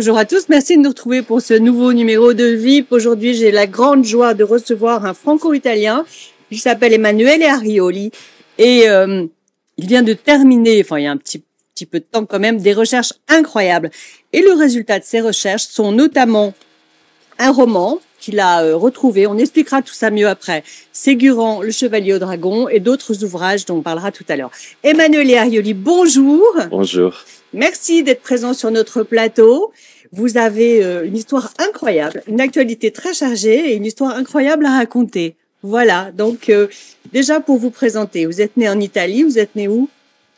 Bonjour à tous, merci de nous retrouver pour ce nouveau numéro de VIP. Aujourd'hui, j'ai la grande joie de recevoir un franco-italien. Il s'appelle Emmanuel Arioli et euh, il vient de terminer, enfin il y a un petit, petit peu de temps quand même, des recherches incroyables. Et le résultat de ces recherches sont notamment un roman qu'il a euh, retrouvé. On expliquera tout ça mieux après. Ségurant, Le Chevalier au Dragon et d'autres ouvrages dont on parlera tout à l'heure. Emmanuel Arioli, bonjour. Bonjour. Merci d'être présent sur notre plateau. Vous avez euh, une histoire incroyable, une actualité très chargée et une histoire incroyable à raconter. Voilà, donc euh, déjà pour vous présenter, vous êtes né en Italie, vous êtes né où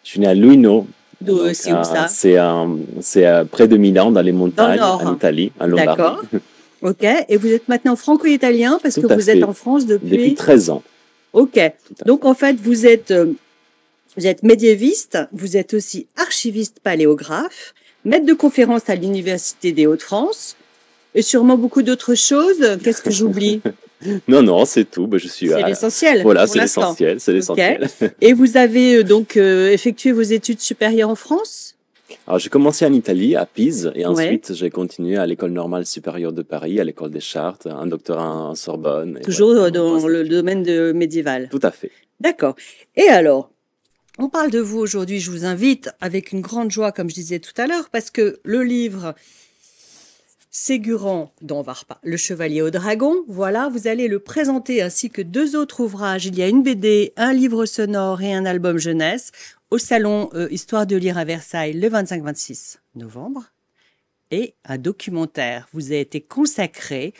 Je suis né à Luino. C'est près de Milan, dans les montagnes, en Italie, à Lombardie. D'accord. Ok. Et vous êtes maintenant franco-italien parce que vous êtes en France depuis... depuis 13 ans. Ok. Donc en fait, vous êtes euh, vous êtes médiéviste, vous êtes aussi archiviste paléographe, maître de conférence à l'université des Hauts-de-France et sûrement beaucoup d'autres choses. Qu'est-ce que j'oublie Non, non, c'est tout. Bah, je suis. C'est l'essentiel. Voilà, c'est l'essentiel, c'est l'essentiel. Et vous avez euh, donc euh, effectué vos études supérieures en France alors, j'ai commencé en Italie, à Pise, et ensuite j'ai continué à l'École normale supérieure de Paris, à l'École des Chartes, un doctorat en Sorbonne. Toujours euh, dans le domaine de médiéval. Tout à fait. D'accord. Et alors, on parle de vous aujourd'hui, je vous invite avec une grande joie, comme je disais tout à l'heure, parce que le livre Ségurant va Varpa, Le Chevalier au Dragon. Voilà, vous allez le présenter ainsi que deux autres ouvrages. Il y a une BD, un livre sonore et un album jeunesse au salon euh, Histoire de lire à Versailles le 25-26 novembre. Et un documentaire vous a été consacré.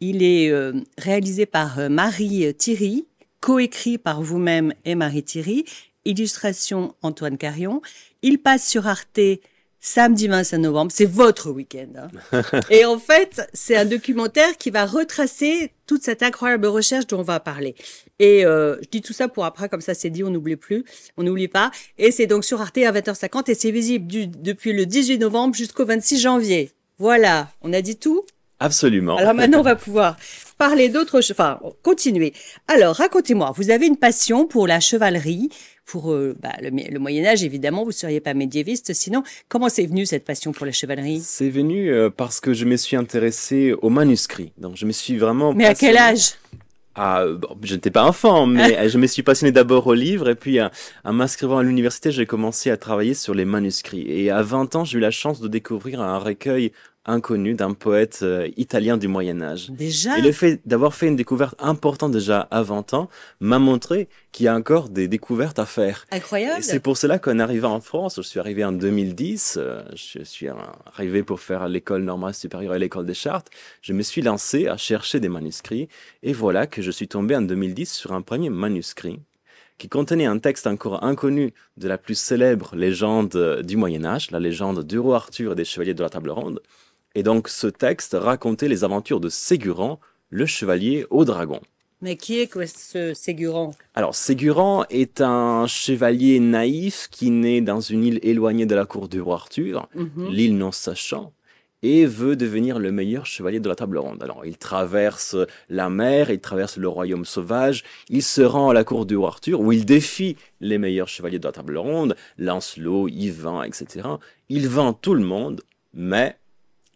Il est euh, réalisé par euh, Marie Thierry, coécrit par vous-même et Marie Thierry, illustration Antoine Carion. Il passe sur Arte samedi 25 novembre. C'est votre week-end. Hein. et en fait, c'est un documentaire qui va retracer toute cette incroyable recherche dont on va parler. Et euh, je dis tout ça pour après, comme ça c'est dit, on n'oublie plus, on n'oublie pas. Et c'est donc sur Arte à 20h50 et c'est visible du, depuis le 18 novembre jusqu'au 26 janvier. Voilà, on a dit tout Absolument. Alors maintenant, on va pouvoir parler d'autres, enfin, continuer. Alors, racontez-moi, vous avez une passion pour la chevalerie pour euh, bah, le, Moyen Âge, évidemment, vous ne seriez pas médiéviste. Sinon, comment c'est venu cette passion pour la chevalerie C'est venu euh, parce que je me suis intéressé aux manuscrits. Donc, je me suis vraiment. Mais à quel âge ah, je n'étais pas enfant, mais euh, je me suis passionné d'abord aux livres et puis en m'inscrivant à l'université, j'ai commencé à travailler sur les manuscrits. Et à 20 ans, j'ai eu la chance de découvrir un recueil inconnu d'un poète euh, italien du Moyen Âge. Déjà. Et le fait d'avoir fait une découverte importante déjà à 20 ans m'a montré qu'il y a encore des découvertes à faire. Incroyable. C'est pour cela qu'en arrivant en France. Je suis arrivé en 2010. Euh, je suis arrivé pour faire l'école normale supérieure et l'école des chartes. Je me suis lancé à chercher des manuscrits et voilà que je suis tombé en 2010 sur un premier manuscrit qui contenait un texte encore inconnu de la plus célèbre légende euh, du Moyen Âge, la légende du roi Arthur et des chevaliers de la table ronde. Et donc ce texte racontait les aventures de Ségurant, le chevalier au dragon. Mais qui est ce Ségurant Alors Ségurant est un chevalier naïf qui naît dans une île éloignée de la cour du roi Arthur, mhm. l'île non sachant, et veut devenir le meilleur chevalier de la table ronde. Alors, il traverse la mer, il traverse le royaume sauvage, il se rend à la cour du roi Arthur où il défie les meilleurs chevaliers de la table ronde, Lancelot, Yvain, etc. Il vainc tout le monde, mais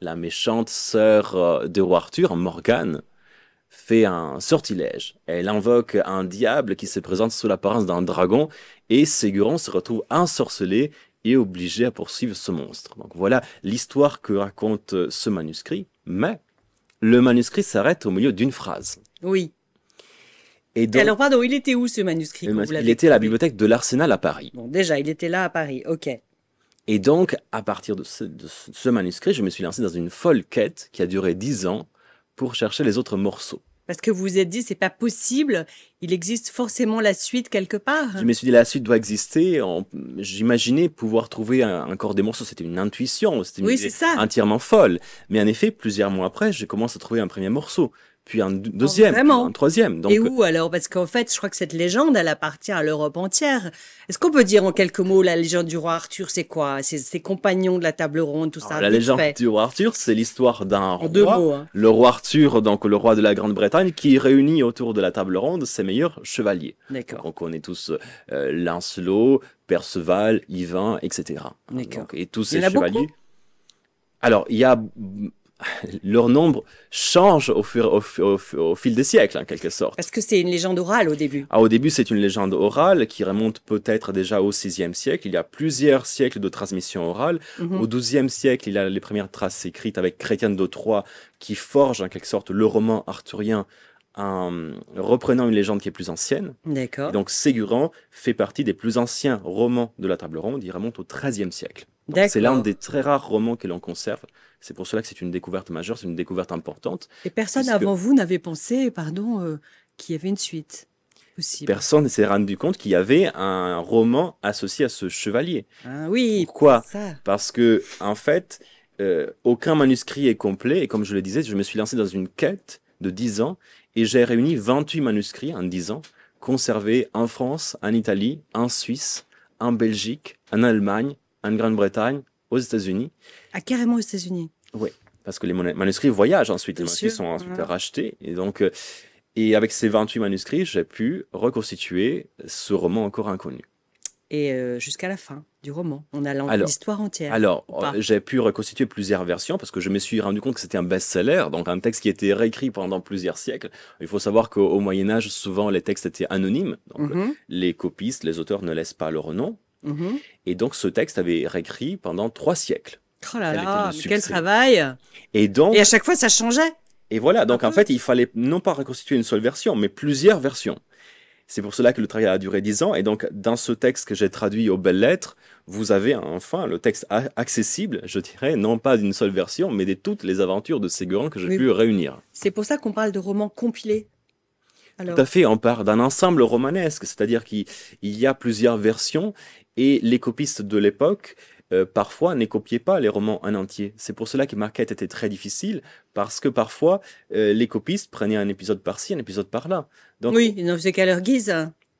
la méchante sœur euh, de roi Arthur, Morgane, fait un sortilège. Elle invoque un diable qui se présente sous l'apparence d'un dragon et Séguron se retrouve ensorcelé et obligé à poursuivre ce monstre. Donc voilà l'histoire que raconte euh, ce manuscrit, mais le manuscrit s'arrête au milieu d'une phrase. Oui. Et, donc, alors, pardon, il était où ce manuscrit, manuscrit Il était à la bibliothèque de l'Arsenal à Paris. Bon, déjà, il était là à Paris, ok. Et donc, à partir de ce, manuscrit, je me suis lancé dans une folle quête qui a duré dix ans pour chercher les autres morceaux. Parce que vous vous êtes dit, c'est pas possible, il existe forcément la suite quelque part. Je me suis dit, la suite doit exister. J'imaginais pouvoir trouver un corps des morceaux. C'était une intuition, c'était entièrement folle. Mais en effet, plusieurs mois après, j'ai commencé à trouver un premier morceau puis un oh, deuxième, un troisième. et où alors Parce qu'en fait, je crois que cette légende, elle appartient à l'Europe entière. Est-ce qu'on peut dire en quelques mots la légende du roi Arthur C'est quoi C'est ses compagnons de la table ronde, tout ça. La légende du roi Arthur, c'est l'histoire d'un roi. Deux mots, hein. Le roi Arthur, donc le roi de la Grande-Bretagne, qui réunit autour de la table ronde ses meilleurs chevaliers. D'accord. On connaît tous euh, Lancelot, Perceval, Yvain, etc. D'accord. et tous ces chevaliers. Alors, il y a leur nombre change au, fil des siècles, en quelque sorte. Est-ce que c'est une légende orale au début. Ah, au début, c'est une légende orale qui remonte peut-être déjà au VIe siècle. Il y a plusieurs siècles de transmission orale. Mhm. Au XIIe siècle, il y a les premières traces écrites avec Chrétien de Troyes qui forge en quelque sorte le roman arthurien en reprenant une légende qui est plus ancienne. D'accord. Donc Ségurant fait partie des plus anciens romans de la table ronde. Il remonte au XIIIe siècle. C'est l'un des très rares romans que l'on conserve. C'est pour cela que c'est une découverte majeure, c'est une découverte importante. Et personne avant vous n'avait pensé, pardon, euh, qu'il y avait une suite Personne ne s'est rendu compte qu'il y avait un roman associé à ce chevalier. Ah oui. Pourquoi Parce que en fait, euh, aucun manuscrit est complet. Et comme je le disais, je me suis lancé dans une quête de 10 ans et j'ai réuni 28 manuscrits en 10 ans, conservés en France, en Italie, en Suisse, en Belgique, en Allemagne, en Grande-Bretagne, aux États-Unis. à ah, carrément aux États-Unis. Oui, parce que les manuscrits voyagent ensuite. les manuscrits sont ensuite rachetés. Et donc, euh, et avec ces 28 manuscrits, j'ai pu reconstituer ce roman encore inconnu. Et euh, jusqu'à la fin du roman, on a l'histoire entière. Alors, euh, j'ai pu reconstituer plusieurs versions parce que je me suis rendu compte que c'était un best-seller, donc un texte qui était réécrit pendant plusieurs siècles. Il faut savoir qu'au Moyen Âge, souvent les textes étaient anonymes, donc mhm. les copistes, les auteurs ne laissent pas leur nom Mhm. Et donc ce texte avait réécrit pendant trois siècles Oh là là, quel travail Et donc. Et à chaque fois, ça changeait. Et voilà, donc ah en fait, il fallait non pas reconstituer une seule version, mais plusieurs versions. C'est pour cela que le travail a duré dix ans. Et donc, dans ce texte que j'ai traduit aux belles lettres, vous avez enfin le texte accessible, je dirais, non pas d'une seule version, mais de toutes les aventures de Ségurin que j'ai pu réunir. C'est pour ça qu'on parle de romans compilés. Tout à fait, on part d'un ensemble romanesque, c'est-à-dire qu'il y a plusieurs versions et les copistes de l'époque, euh, parfois, ne copiaient pas les romans en entier. C'est pour cela que quête était très difficile, parce que parfois, euh, les copistes prenaient un épisode par-ci, un épisode par-là. Donc, oui, ils n'en faisaient qu'à leur guise.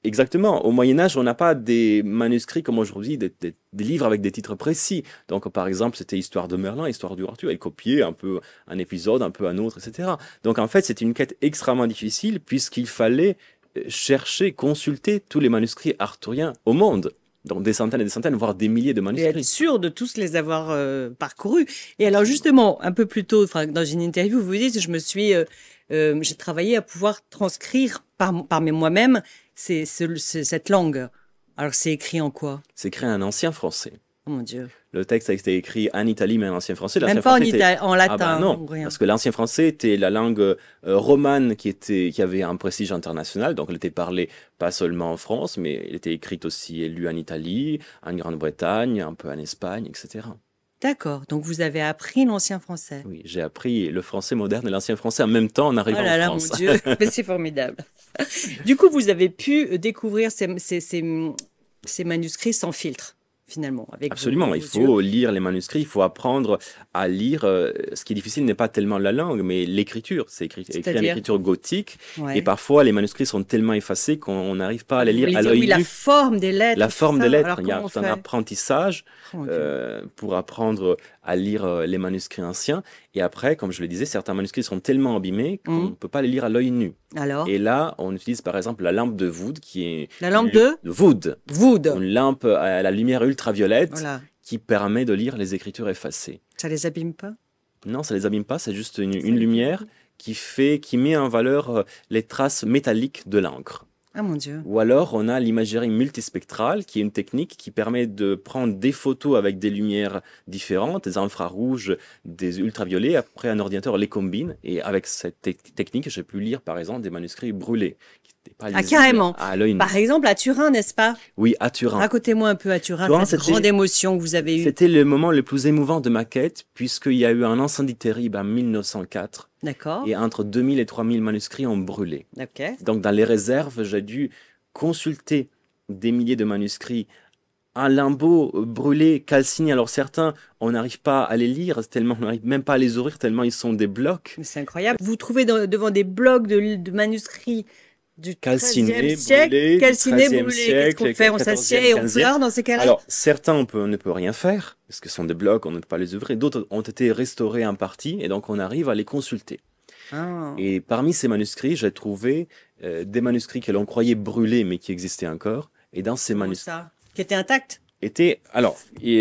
Exactement. Au Moyen Âge, on n'a pas des manuscrits comme aujourd'hui, des, des, des, livres avec des titres précis. Donc, par exemple, c'était Histoire de Merlin, Histoire du Arthur, et copier un peu un épisode, un peu un autre, etc. Donc, en fait, c'est une quête extrêmement difficile puisqu'il fallait euh, chercher, consulter tous les manuscrits arthuriens au monde donc des centaines et des centaines, voire des milliers de manuscrits. Et être sûr de tous les avoir euh, parcourus. Et alors justement, un peu plus tôt, dans une interview, vous dites, je me suis, euh, euh, j'ai travaillé à pouvoir transcrire par, moi-même cette langue. Alors c'est écrit en quoi C'est écrit en ancien français. Oh mon Dieu le texte a été écrit en Italie, mais en ancien français. Même pas en, latin. Ah bah non, parce que l'ancien français était la langue euh, romane qui, était, qui avait un prestige international, donc elle était parlée pas seulement en France, mais elle était écrite aussi et lue en Italie, en Grande-Bretagne, un peu en Espagne, etc. D'accord, donc vous avez appris l'ancien français. Oui, j'ai appris le français moderne et l'ancien français en même temps en arrivant oh là là, mon Dieu, c'est formidable. Du coup, vous avez pu découvrir ces manuscrits sans filtre finalement. Avec Absolument, il faut lire les manuscrits, il faut apprendre à lire. Euh, ce qui est difficile n'est pas tellement la langue, mais l'écriture. C'est écrit, écrit en écriture gothique, et parfois les manuscrits sont tellement effacés qu'on n'arrive pas à les lire à l'œil oui, la forme des lettres. La forme des lettres, il y a un apprentissage euh, pour apprendre à lire euh, les manuscrits anciens. Et après, comme je le disais, certains manuscrits sont tellement abîmés mmh. qu'on ne peut pas les lire à l'œil nu. Alors et là, on utilise par exemple la lampe de Wood qui est... La lampe de Wood. Wood. Une lampe à la lumière ultraviolette qui permet de lire les écritures effacées. Ça les abîme pas Non, ça les abîme pas, c'est juste une, une lumière qui, fait, qui met en valeur euh, les traces métalliques de l'encre. Ah, Ou alors, on a l'imagerie multispectrale, qui est une technique qui permet de prendre des photos avec des lumières différentes, des infrarouges, des ultraviolets. Après, un ordinateur les combine. Et avec cette technique, j'ai pu lire, par exemple, des manuscrits brûlés, ah, carrément. Par exemple, à Turin, n'est-ce pas Oui, à Turin. Racontez-moi un peu à Turin, cette grande émotion que vous avez eue. C'était le moment le plus émouvant de ma quête, puisqu'il y a eu un incendie terrible en 1904. D'accord. Et entre 2000 et 3000 manuscrits ont brûlé. Ok. Donc, dans les réserves, j'ai dû consulter des milliers de manuscrits un limbeau brûlé, calciné. Alors certains, on n'arrive pas à les lire, tellement on n'arrive même pas à les ouvrir, tellement ils sont des blocs. C'est incroyable. Vous trouvez devant des blocs de manuscrits du calciné, siècle, brûlé, Siècle, fait On s'assied on dans ces cas Alors, certains on ne peut rien faire, parce que ce sont des blocs, on ne peut pas les ouvrir. D'autres ont été restaurés en partie, et donc on arrive à les consulter. Ah. Et parmi ces manuscrits, j'ai trouvé euh, des manuscrits que l'on croyait brûlés, mais qui existaient encore. Et dans ces manuscrits... Qui étaient intacts était alors il,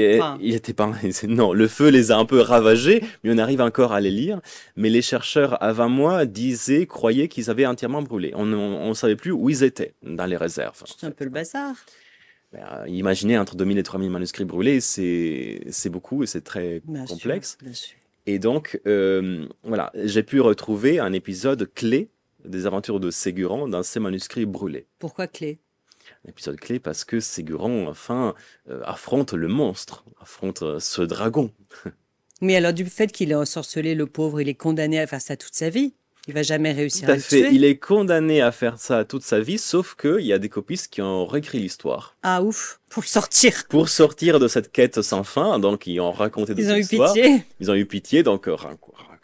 était pas non le feu les a un peu ravagés mais on arrive encore à les lire mais les chercheurs avant moi disaient croyaient qu'ils avaient entièrement brûlé on ne savait plus où ils étaient dans les réserves c'est un peu le bazar ben, imaginez entre 2000 et 3000 manuscrits brûlés c'est c'est beaucoup et c'est très complexe et donc euh, voilà j'ai pu retrouver un épisode clé des aventures de Séguron dans ces manuscrits brûlés pourquoi clé épisode clé parce que Séguron, enfin, euh, affronte le monstre, affronte euh, ce dragon. Mais alors, du fait qu'il a ensorcelé le pauvre, il est condamné à faire ça toute sa vie il va jamais réussir Tout à, fait. Il est condamné à faire ça toute sa vie, sauf qu'il y a des copistes qui ont réécrit l'histoire. Ah ouf, pour le sortir. Pour sortir de cette quête sans fin, donc ils ont raconté des histoires. Ils ont eu pitié. Ils ont eu pitié, donc euh,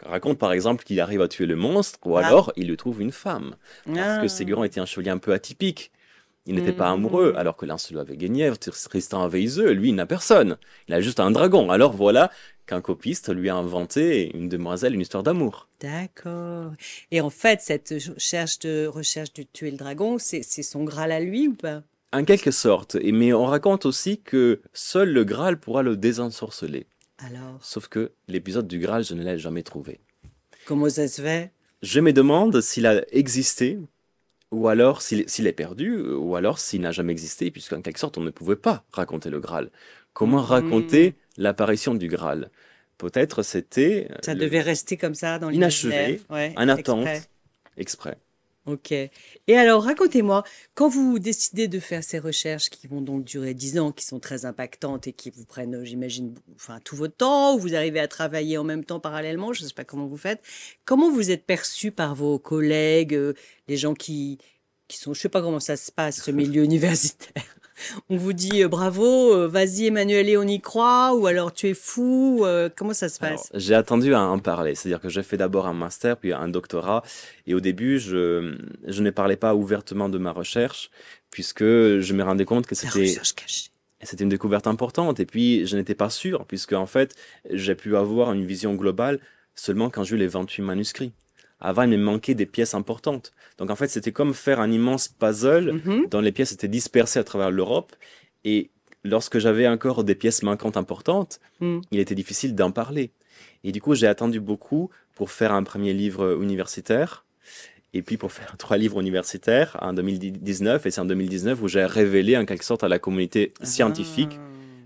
raconte par exemple qu'il arrive à tuer le monstre, ou ah. alors il lui trouve une femme. Parce ah. que Séguron était un chevalier un peu atypique. Il n'était pas amoureux, hmm. alors que Lancelot avait Guenièvre, Tristan avait et lui, il n'a personne. Il a juste un dragon. Alors voilà qu'un copiste lui a inventé une demoiselle, une histoire d'amour. D'accord. Et en fait, cette recherche de, recherche de tuer le dragon, c'est son Graal à lui ou pas En quelque sorte. Et, mais on raconte aussi que seul le Graal pourra le désensorceler. Alors Sauf que l'épisode du Graal, je ne l'ai jamais trouvé. Comment ça se fait Je me demande s'il a existé ou alors, s'il est perdu, euh, ou alors s'il n'a jamais existé, puisqu'en quelque sorte, on ne pouvait pas raconter le Graal. Comment raconter hmm. l'apparition du Graal Peut-être c'était... Ça euh, devait rester comme ça dans l'imaginaire. Inachevé, en attente, exprès. Ok. Et alors, racontez-moi, quand vous décidez de faire ces recherches qui vont donc durer dix ans, qui sont très impactantes et qui vous prennent, euh, j'imagine, enfin, tout votre temps, vous arrivez à travailler en même temps parallèlement, je ne sais pas comment vous faites, comment vous êtes perçu par vos collègues, euh, les gens qui, qui sont, je ne sais pas comment ça se passe, ce milieu universitaire on vous dit euh, bravo, euh, vas-y Emmanuel et on y croit, ou alors tu es fou, euh, comment ça se passe J'ai attendu à en parler, c'est-à-dire que j'ai fait d'abord un master, puis un doctorat, et au début, je, ne parlais pas ouvertement de ma recherche, puisque je me rendais compte que c'était... C'était une découverte importante, et puis je n'étais pas sûr, puisque en fait, j'ai pu avoir une vision globale seulement quand j'ai eu les 28 manuscrits. Avant, il me manquait des pièces importantes. Donc, en fait, c'était comme faire un immense puzzle mhm. dont les pièces étaient dispersées à travers l'Europe. Et lorsque j'avais encore des pièces manquantes importantes, mm. il était difficile d'en parler. Et du coup, j'ai attendu beaucoup pour faire un premier livre universitaire et puis pour faire trois livres universitaires en 2019. Et c'est en 2019 où j'ai révélé en quelque sorte à la communauté ah. scientifique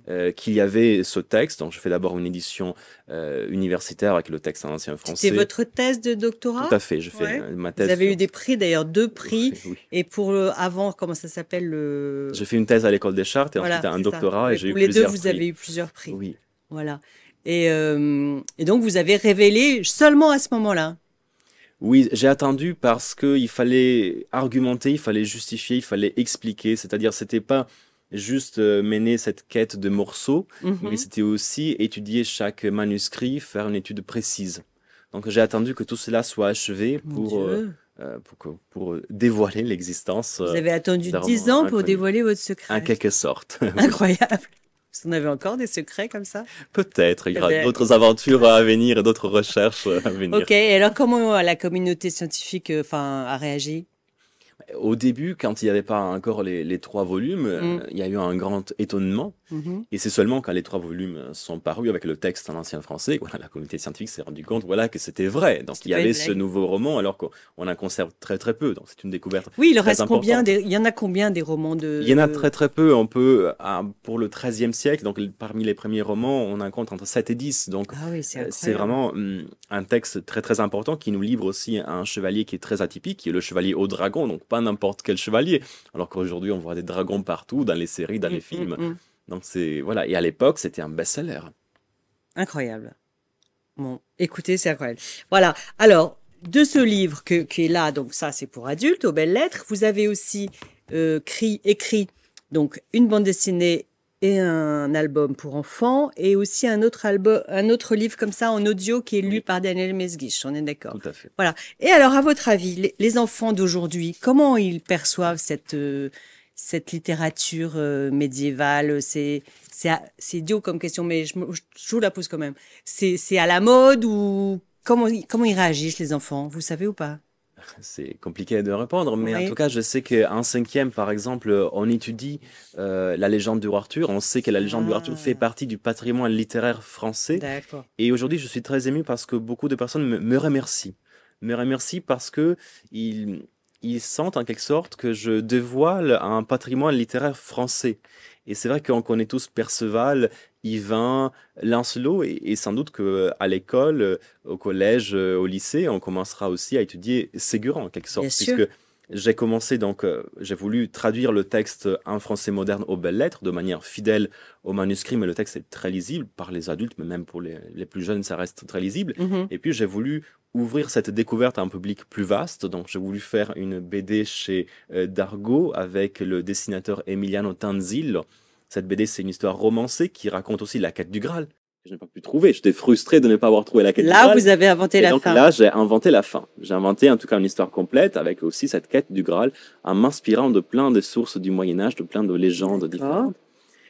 euh, qu'il y avait ce texte. Donc, je fais d'abord une édition euh, universitaire avec le texte en ancien français. C'était votre thèse de doctorat Tout à fait, je fais ma thèse. Vous avez eu des prix d'ailleurs, deux prix. Et pour le, euh, avant, comment ça s'appelle le... J'ai fait une thèse à l'école des chartes et ensuite un doctorat. Et, j'ai eu les deux, vous avez eu plusieurs prix. Oui. Voilà. Et, et donc, vous avez révélé seulement à ce moment-là oui, j'ai attendu parce qu'il fallait argumenter, il fallait justifier, il fallait expliquer. C'est-à-dire, c'était pas juste euh, mener cette quête de morceaux, mhm. mais c'était aussi étudier chaque manuscrit, faire une étude précise. Donc j'ai attendu que tout cela soit achevé pour, euh, euh, pour, dévoiler l'existence. Vous avez attendu dix ans pour dévoiler votre secret. En quelque sorte. Incroyable. Vous en avez encore des secrets comme ça Peut-être. Il y aura eh ben. d'autres aventures à venir et d'autres recherches à venir. Ok. Et alors, comment la communauté scientifique enfin, a réagi au début, quand il n'y avait pas encore les, trois volumes, mm. euh, il y a eu un grand étonnement. Mhm. Et c'est seulement quand les trois volumes sont parus avec le texte en ancien français, voilà, la communauté scientifique s'est rendue compte voilà, que c'était vrai. Donc il y avait ce nouveau roman, alors qu'on en conserve très très peu. Donc c'est une découverte. Oui, il reste importante. combien des... Il y en a combien des romans de. Il y en a très très peu. On peut, euh, pour le XIIIe siècle, donc parmi les premiers romans, on en compte entre 7 et 10. Donc ah c'est euh, vraiment hum, un texte très très important qui nous livre aussi un chevalier qui est très atypique, qui est le chevalier au dragon pas n'importe quel chevalier. Alors qu'aujourd'hui, on voit des dragons partout, dans les séries, dans mm, les mm, films. Mm. Donc c'est voilà. Et à l'époque, c'était un best-seller. Incroyable. Bon, écoutez, c'est incroyable. Voilà. Alors de ce livre qui est là, donc ça c'est pour adultes, aux belles lettres. Vous avez aussi euh, écrit donc une bande dessinée un album pour enfants et aussi un autre album, un autre livre comme ça en audio qui est lu par Daniel Mesguich. On est d'accord. Tout à fait. Voilà. Et alors, à votre avis, les, enfants d'aujourd'hui, comment ils perçoivent cette euh, cette littérature euh, médiévale C'est c'est idiot comme question, mais je, je, vous la pose quand même. C'est à la mode ou comment comment ils réagissent les enfants Vous savez ou pas c'est compliqué de répondre, mais en tout cas, je sais qu'en cinquième, par exemple, euh, on étudie euh, la légende du roi Arthur. On sait que la légende du roi Arthur fait ah. partie du patrimoine littéraire français. Et aujourd'hui, je suis très ému parce que beaucoup de personnes me, remercient. Me remercient parce que ils, ils sentent en quelque sorte que je dévoile un patrimoine littéraire français. Et c'est vrai qu'on connaît tous Perceval Yvain, Lancelot, et, sans doute qu'à euh, l'école, euh, au collège, euh, au lycée, on commencera aussi à étudier Ségurant en quelque sorte, puisque j'ai commencé donc, j'ai voulu traduire le texte en français moderne aux belles lettres de manière fidèle au manuscrit, mais le texte est très lisible par les adultes, mais même pour les, plus jeunes, ça reste très lisible. Mmh et puis j'ai voulu ouvrir cette découverte à un public plus vaste. Donc, j'ai voulu faire une BD chez Dargaud, avec le dessinateur Emiliano Tanzil, cette BD, c'est une histoire romancée qui raconte aussi la quête du Graal. je n'ai pas pu trouver. J'étais frustré de ne pas avoir trouvé la quête là, du Graal. Là, vous avez inventé la donc, fin. Là, j'ai inventé la fin. J'ai inventé en tout cas une histoire complète avec aussi cette quête du Graal en m'inspirant de plein de sources du Moyen-Âge, de plein de légendes différentes.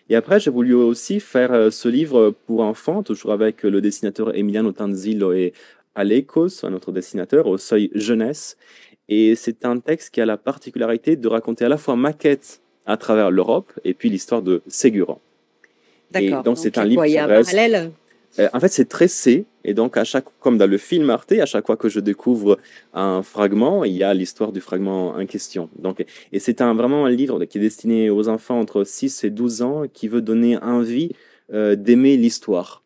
Et après, j'ai voulu aussi faire euh, ce livre pour enfants, toujours avec le dessinateur Emiliano Tanzillo et Alekos, un autre dessinateur, au seuil jeunesse. Et c'est un texte qui a la particularité de raconter à la fois ma quête à travers l'Europe, et puis l'histoire de Ségurant. Et donc, c'est un livre euh, en fait, c'est tressé, et donc à chaque, comme dans le film Arte, à chaque fois que je découvre un fragment, il y a l'histoire du fragment en question. Donc, et c'est un, vraiment un livre qui est destiné aux enfants entre 6 et 12 ans, qui veut donner envie euh, d'aimer l'histoire.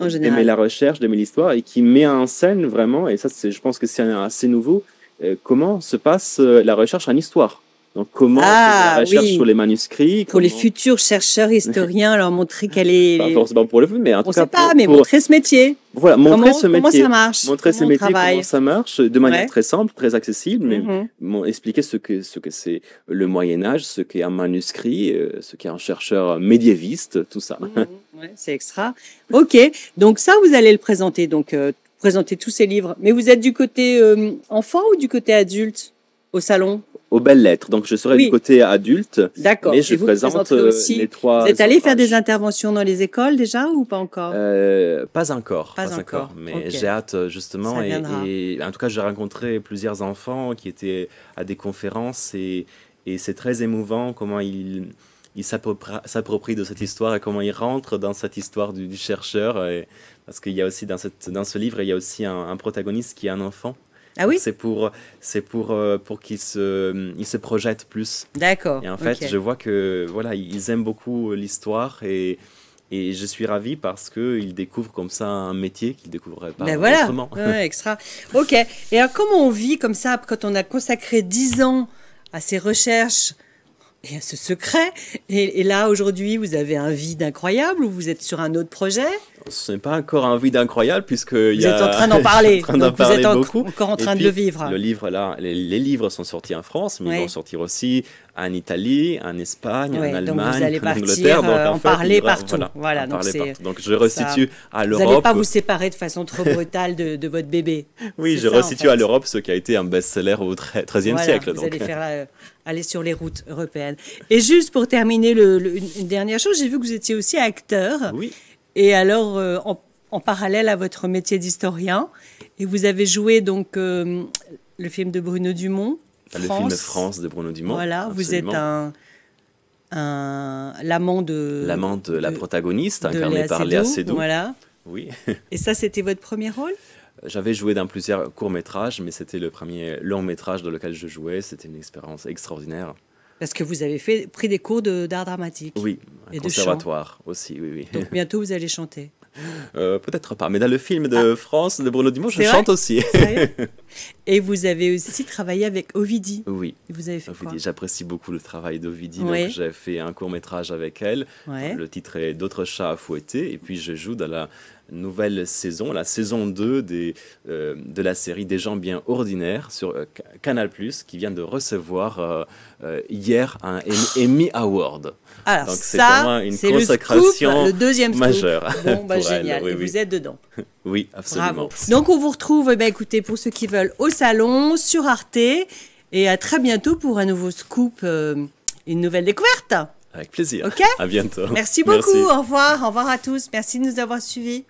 D'aimer la recherche, d'aimer l'histoire, et qui met en scène vraiment, et ça, je pense que c'est assez nouveau, euh, comment se passe la recherche en histoire. Donc, comment faire la ah, recherche sur les manuscrits Pour les futurs chercheurs, historiens, leur montrer quelle est. Pas forcément pour le film, mais en on tout cas. On ne sait pas, mais montrer ce métier. Voilà, montrer ce métier. Comment ça marche Montrer ce métier, comment ça marche, de manière très simple, très accessible, mais mhm. expliquer ce que ce que c'est le Moyen-Âge, ce qu'est un manuscrit, euh, ce qu'est un chercheur médiéviste, tout ça. Mhm. c'est extra. Ok, donc ça, vous allez le présenter, donc euh, présenter tous ces livres. Mais vous êtes du côté euh, enfant ou du côté adulte au salon aux belles lettres. Donc, je serai du côté adulte. D'accord. Mais je présente euh, aussi. les trois. Vous êtes allé faire des interventions dans les écoles déjà ou pas encore euh, Pas encore. Pas, encore. Mais j'ai hâte euh, justement. Et, en tout cas, j'ai rencontré plusieurs enfants qui étaient à des conférences et, c'est très émouvant comment ils s'approprient de cette histoire et comment ils rentrent dans cette histoire du, chercheur. parce qu'il y a aussi dans, cette, dans ce livre, il y a aussi un protagoniste qui est un enfant. Ah oui C'est pour, pour, euh, pour qu'ils se, se projettent plus. D'accord. Et en fait, je vois que voilà, ils aiment beaucoup l'histoire et, et je suis ravi parce qu'ils découvrent comme ça un métier qu'ils ne découvraient pas ben voilà. extra. ok. Et alors, comment on vit comme ça quand on a consacré 10 ans à ces recherches et à ce secret. Et, là, aujourd'hui, vous avez un vide incroyable ou vous êtes sur un autre projet Ce n'est pas encore un vide incroyable puisque... Vous êtes en train d'en parler. vous êtes encore en train de le vivre. Le livre, là, les, livres sont sortis en France, mais ils vont sortir aussi en Italie, en Espagne, en Allemagne, en Angleterre. en, parler partout. Voilà, donc, donc je resitue à l'Europe. Vous n'allez pas vous séparer de façon trop brutale de, votre bébé. Oui, je restitue resitue à l'Europe ce qui a été un best-seller au XIIIe e siècle. Vous allez faire euh, aller sur les routes européennes. Et juste pour terminer, une dernière chose, j'ai vu que vous étiez aussi acteur. Oui. Et alors, euh, en, parallèle à votre métier d'historien, et vous avez joué donc euh, le film de Bruno Dumont, le film France de Bruno Dumont. Voilà, vous êtes un, l'amant de l'amant de, la protagoniste incarné incarnée par Léa Seydoux. Voilà. Oui. Et ça, c'était votre premier rôle j'avais joué dans plusieurs courts-métrages, mais c'était le premier long-métrage dans lequel je jouais. C'était une expérience extraordinaire. Parce que vous avez fait, pris des cours d'art dramatique. Oui, et conservatoire de aussi, oui. Donc bientôt, vous allez chanter. Euh, peut-être pas, mais dans le film de ah. France de Bruno Dumont, je chante aussi. Et vous avez aussi travaillé avec Ovidie. Oui. Vous avez fait J'apprécie beaucoup le travail d'Ovidie. j'ai fait un court métrage avec elle. Le titre est D'autres chats à fouetter. Et puis je joue dans la nouvelle saison, la saison 2 des, euh, de la série Des gens bien ordinaires sur euh, Canal ⁇ qui vient de recevoir euh, hier un Emmy Award. Alors Donc c'est une consécration le, deuxième majeure. Bon, bah, génial, vous êtes dedans. oui, absolument. Donc on vous retrouve, eh ben écoutez, pour ceux qui veulent, au salon, sur Arte, et à très bientôt pour un nouveau scoop, une nouvelle découverte. Avec plaisir. Ok. À bientôt. Merci beaucoup. Au revoir. Au revoir à tous. Merci de nous avoir suivis.